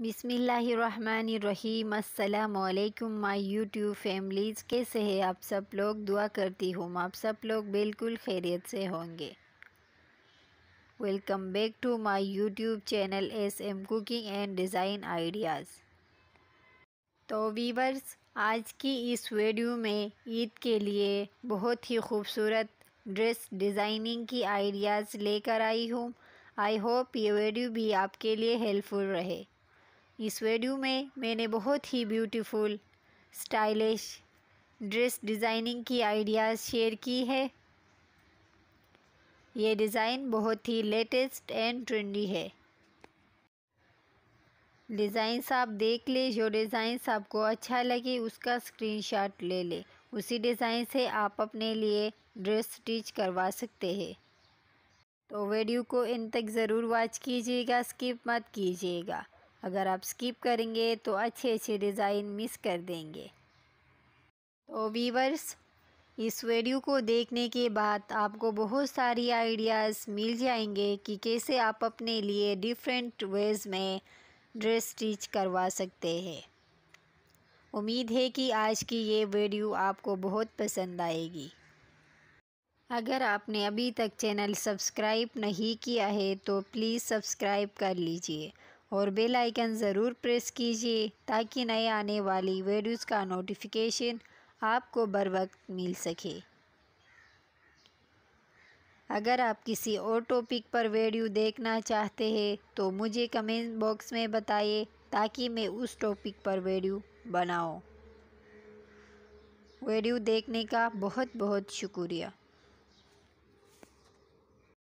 बिसमीम् अल्लाम my YouTube families कैसे है आप सब लोग दुआ करती हूँ आप सब लोग बिल्कुल खैरियत से होंगे welcome back to my YouTube channel S M cooking and design ideas तो वीवर्स आज की इस वीडियो में ईद के लिए बहुत ही खूबसूरत ड्रेस डिज़ाइनिंग की आइडियाज़ लेकर आई हूँ आई होप ये वीडियो भी आपके लिए हेल्पफुल रहे इस वीडियो में मैंने बहुत ही ब्यूटीफुल स्टाइलिश ड्रेस डिज़ाइनिंग की आइडियाज़ शेयर की है ये डिज़ाइन बहुत ही लेटेस्ट एंड ट्रेंडी है डिज़ाइंस आप देख ले जो डिज़ाइंस आपको अच्छा लगे उसका स्क्रीनशॉट ले ले उसी डिज़ाइन से आप अपने लिए ड्रेस स्टिच करवा सकते हैं तो वीडियो को इन तक ज़रूर वॉच कीजिएगा स्किप मत कीजिएगा अगर आप स्किप करेंगे तो अच्छे अच्छे डिज़ाइन मिस कर देंगे तो वीवर्स इस वीडियो को देखने के बाद आपको बहुत सारी आइडियाज़ मिल जाएंगे कि कैसे आप अपने लिए डिफरेंट वेज में ड्रेस स्टिच करवा सकते हैं उम्मीद है कि आज की ये वीडियो आपको बहुत पसंद आएगी अगर आपने अभी तक चैनल सब्सक्राइब नहीं किया है तो प्लीज़ सब्सक्राइब कर लीजिए और बेल आइकन ज़रूर प्रेस कीजिए ताकि नए आने वाली वीडियोस का नोटिफिकेशन आपको बर वक्त मिल सके अगर आप किसी और टॉपिक पर वीडियो देखना चाहते हैं तो मुझे कमेंट बॉक्स में बताइए ताकि मैं उस टॉपिक पर वीडियो बनाऊं। वीडियो देखने का बहुत बहुत शुक्रिया